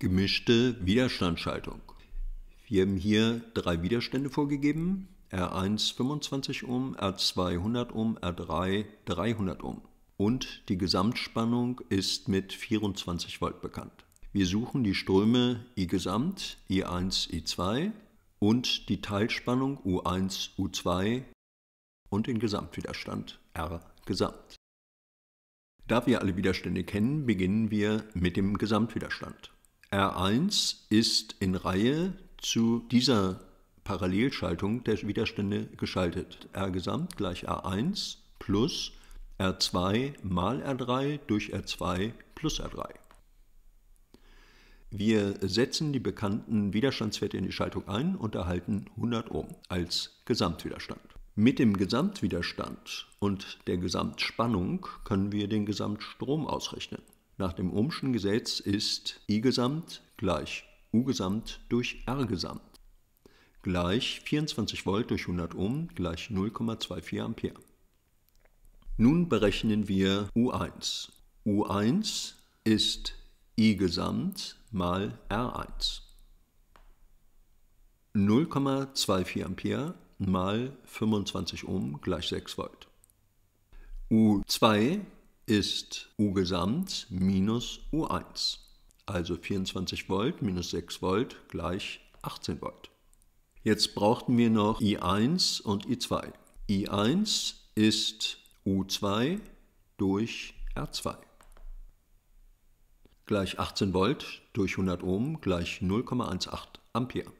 Gemischte Widerstandsschaltung. Wir haben hier drei Widerstände vorgegeben. R1 25 Ohm, R2 100 Ohm, R3 300 Ohm. Und die Gesamtspannung ist mit 24 Volt bekannt. Wir suchen die Ströme I Gesamt, I1, I2 und die Teilspannung U1, U2 und den Gesamtwiderstand R Gesamt. Da wir alle Widerstände kennen, beginnen wir mit dem Gesamtwiderstand. R1 ist in Reihe zu dieser Parallelschaltung der Widerstände geschaltet. R gesamt gleich R1 plus R2 mal R3 durch R2 plus R3. Wir setzen die bekannten Widerstandswerte in die Schaltung ein und erhalten 100 Ohm als Gesamtwiderstand. Mit dem Gesamtwiderstand und der Gesamtspannung können wir den Gesamtstrom ausrechnen. Nach dem Ohmschen Gesetz ist I gesamt gleich U gesamt durch R gesamt gleich 24 Volt durch 100 Ohm gleich 0,24 Ampere. Nun berechnen wir U1. U1 ist I gesamt mal R1. 0,24 Ampere mal 25 Ohm gleich 6 Volt. U2 ist U Gesamt minus U1. Also 24 Volt minus 6 Volt gleich 18 Volt. Jetzt brauchten wir noch I1 und I2. I1 ist U2 durch R2. Gleich 18 Volt durch 100 Ohm gleich 0,18 Ampere.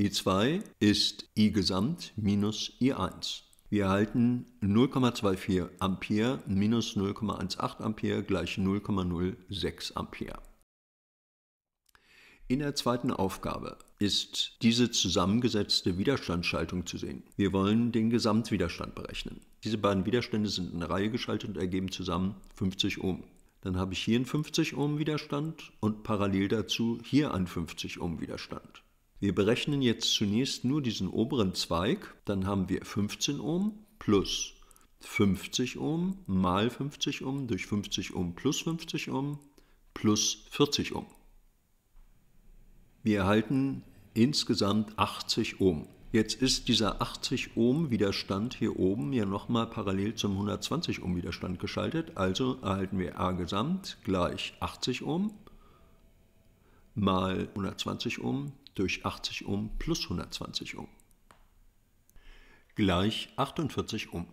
I2 ist I Gesamt minus I1. Wir erhalten 0,24 Ampere minus 0,18 Ampere gleich 0,06 Ampere. In der zweiten Aufgabe ist diese zusammengesetzte Widerstandsschaltung zu sehen. Wir wollen den Gesamtwiderstand berechnen. Diese beiden Widerstände sind in Reihe geschaltet und ergeben zusammen 50 Ohm. Dann habe ich hier einen 50 Ohm Widerstand und parallel dazu hier einen 50 Ohm Widerstand. Wir berechnen jetzt zunächst nur diesen oberen Zweig, dann haben wir 15 Ohm plus 50 Ohm mal 50 Ohm durch 50 Ohm plus 50 Ohm plus 40 Ohm. Wir erhalten insgesamt 80 Ohm. Jetzt ist dieser 80 Ohm Widerstand hier oben ja nochmal parallel zum 120 Ohm Widerstand geschaltet. Also erhalten wir A gesamt gleich 80 Ohm mal 120 Ohm durch 80 Ohm plus 120 Ohm. Gleich 48 Ohm.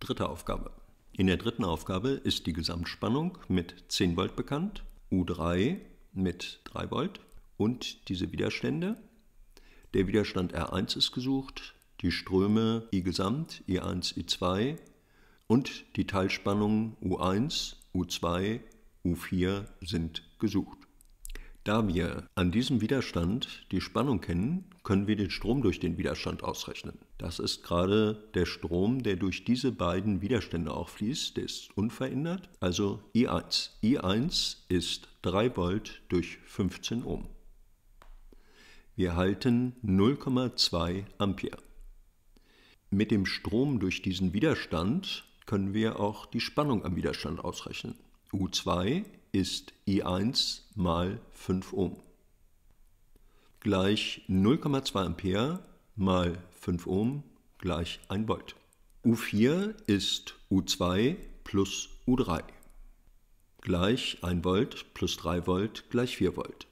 Dritte Aufgabe. In der dritten Aufgabe ist die Gesamtspannung mit 10 Volt bekannt, U3 mit 3 Volt und diese Widerstände. Der Widerstand R1 ist gesucht, die Ströme I gesamt, I1, I2 und die Teilspannungen U1, U2, U4 sind gesucht. Da wir an diesem Widerstand die Spannung kennen, können wir den Strom durch den Widerstand ausrechnen. Das ist gerade der Strom, der durch diese beiden Widerstände auch fließt, der ist unverändert, also I1. I1 ist 3 Volt durch 15 Ohm. Wir erhalten 0,2 Ampere. Mit dem Strom durch diesen Widerstand können wir auch die Spannung am Widerstand ausrechnen. U2 ist I1 mal 5 Ohm gleich 0,2 Ampere mal 5 Ohm gleich 1 Volt. U4 ist U2 plus U3 gleich 1 Volt plus 3 Volt gleich 4 Volt.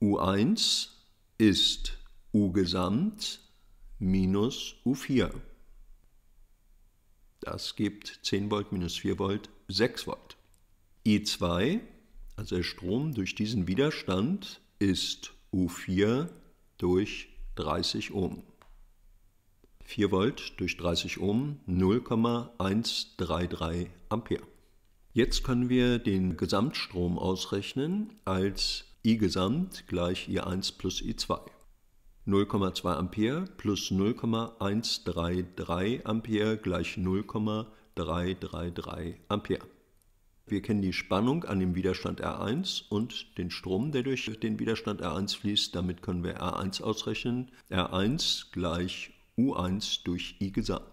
U1 ist U gesamt minus U4. Das gibt 10 Volt minus 4 Volt 6 Volt. E2, also der Strom durch diesen Widerstand, ist U4 durch 30 Ohm. 4 Volt durch 30 Ohm 0,133 Ampere. Jetzt können wir den Gesamtstrom ausrechnen als I Gesamt gleich I1 plus I2. 0,2 Ampere plus 0,133 Ampere gleich 0,333 Ampere. Wir kennen die Spannung an dem Widerstand R1 und den Strom, der durch den Widerstand R1 fließt. Damit können wir R1 ausrechnen. R1 gleich U1 durch I gesamt.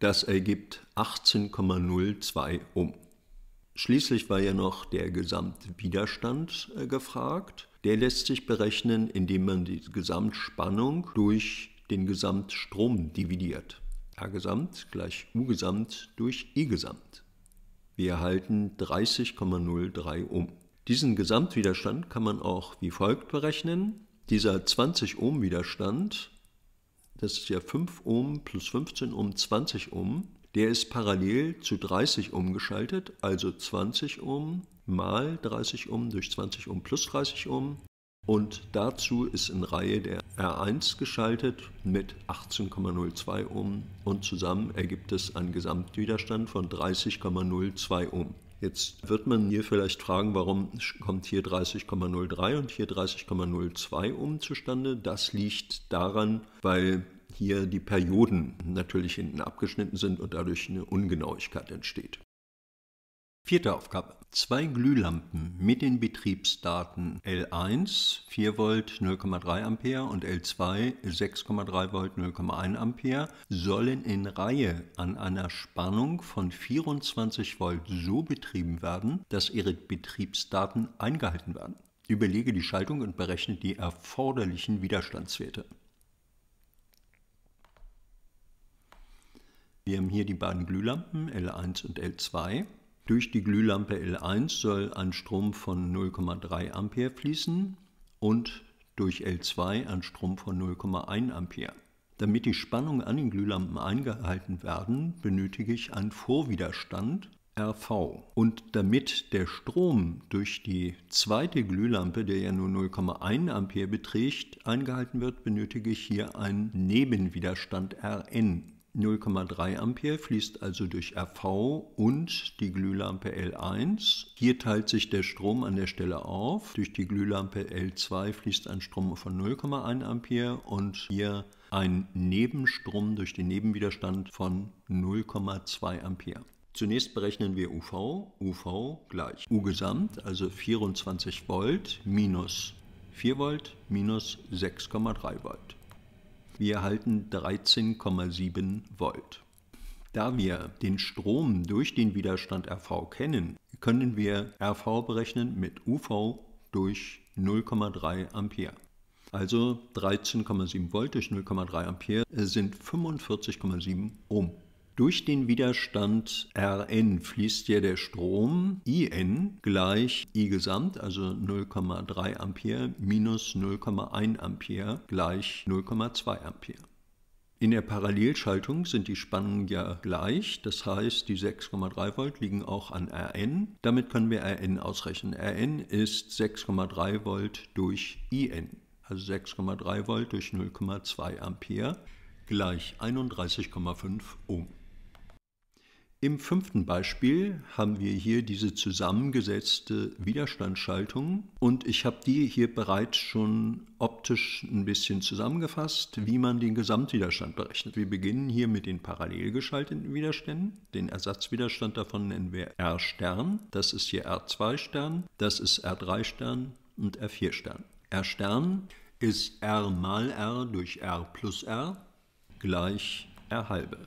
Das ergibt 18,02 Ohm. Schließlich war ja noch der Gesamtwiderstand äh, gefragt. Der lässt sich berechnen, indem man die Gesamtspannung durch den Gesamtstrom dividiert. R gesamt gleich U gesamt durch I gesamt. Wir erhalten 30,03 Ohm. Diesen Gesamtwiderstand kann man auch wie folgt berechnen. Dieser 20 Ohm Widerstand, das ist ja 5 Ohm plus 15 Ohm, 20 Ohm, der ist parallel zu 30 Ohm geschaltet, also 20 Ohm mal 30 Ohm durch 20 Ohm plus 30 Ohm und dazu ist in Reihe der R1 geschaltet mit 18,02 Ohm und zusammen ergibt es einen Gesamtwiderstand von 30,02 Ohm. Jetzt wird man hier vielleicht fragen, warum kommt hier 30,03 und hier 30,02 Ohm zustande? Das liegt daran, weil hier die Perioden natürlich hinten abgeschnitten sind und dadurch eine Ungenauigkeit entsteht. Vierte Aufgabe. Zwei Glühlampen mit den Betriebsdaten L1 4 Volt 0,3 Ampere und L2 6,3 Volt 0,1 Ampere sollen in Reihe an einer Spannung von 24 Volt so betrieben werden, dass ihre Betriebsdaten eingehalten werden. Überlege die Schaltung und berechne die erforderlichen Widerstandswerte. Wir haben hier die beiden Glühlampen L1 und L2. Durch die Glühlampe L1 soll ein Strom von 0,3 Ampere fließen und durch L2 ein Strom von 0,1 Ampere. Damit die Spannung an den Glühlampen eingehalten werden, benötige ich einen Vorwiderstand RV. Und damit der Strom durch die zweite Glühlampe, der ja nur 0,1 Ampere beträgt, eingehalten wird, benötige ich hier einen Nebenwiderstand Rn. 0,3 Ampere fließt also durch RV und die Glühlampe L1. Hier teilt sich der Strom an der Stelle auf. Durch die Glühlampe L2 fließt ein Strom von 0,1 Ampere und hier ein Nebenstrom durch den Nebenwiderstand von 0,2 Ampere. Zunächst berechnen wir UV. UV gleich U gesamt, also 24 Volt minus 4 Volt minus 6,3 Volt. Wir erhalten 13,7 Volt. Da wir den Strom durch den Widerstand RV kennen, können wir RV berechnen mit UV durch 0,3 Ampere. Also 13,7 Volt durch 0,3 Ampere sind 45,7 Ohm. Durch den Widerstand Rn fließt ja der Strom In gleich I gesamt, also 0,3 Ampere minus 0,1 Ampere gleich 0,2 Ampere. In der Parallelschaltung sind die Spannungen ja gleich, das heißt, die 6,3 Volt liegen auch an Rn. Damit können wir Rn ausrechnen. Rn ist 6,3 Volt durch In, also 6,3 Volt durch 0,2 Ampere gleich 31,5 Ohm. Im fünften Beispiel haben wir hier diese zusammengesetzte Widerstandsschaltung und ich habe die hier bereits schon optisch ein bisschen zusammengefasst, wie man den Gesamtwiderstand berechnet. Wir beginnen hier mit den parallel geschalteten Widerständen, den Ersatzwiderstand davon nennen wir R Stern, das ist hier R2 Stern, das ist R3 Stern und R4 Stern. R Stern ist R mal R durch R plus R gleich R halbe.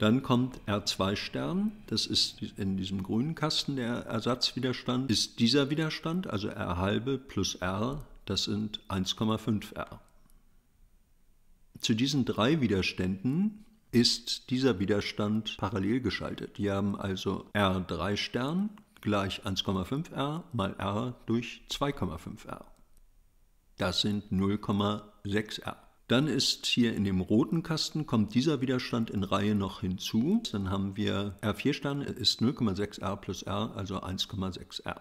Dann kommt R2-Stern, das ist in diesem grünen Kasten der Ersatzwiderstand, ist dieser Widerstand, also R halbe plus R, das sind 1,5 R. Zu diesen drei Widerständen ist dieser Widerstand parallel geschaltet. Die haben also R3 Stern gleich 1,5 R mal R durch 2,5 R. Das sind 0,6 R. Dann ist hier in dem roten Kasten, kommt dieser Widerstand in Reihe noch hinzu. Dann haben wir R4 Stern ist 0,6R plus R, also 1,6R.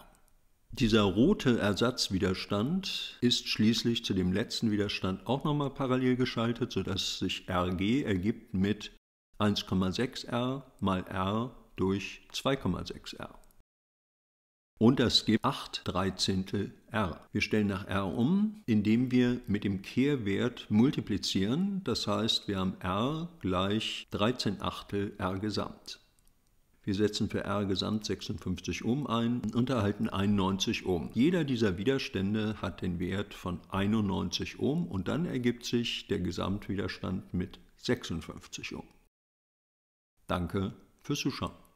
Dieser rote Ersatzwiderstand ist schließlich zu dem letzten Widerstand auch nochmal parallel geschaltet, sodass sich RG ergibt mit 1,6R mal R durch 2,6R. Und das gibt 8 13. R. Wir stellen nach R um, indem wir mit dem Kehrwert multiplizieren. Das heißt, wir haben R gleich 13 Achtel R gesamt. Wir setzen für R gesamt 56 Ohm ein und erhalten 91 Ohm. Jeder dieser Widerstände hat den Wert von 91 Ohm und dann ergibt sich der Gesamtwiderstand mit 56 Ohm. Danke fürs Zuschauen.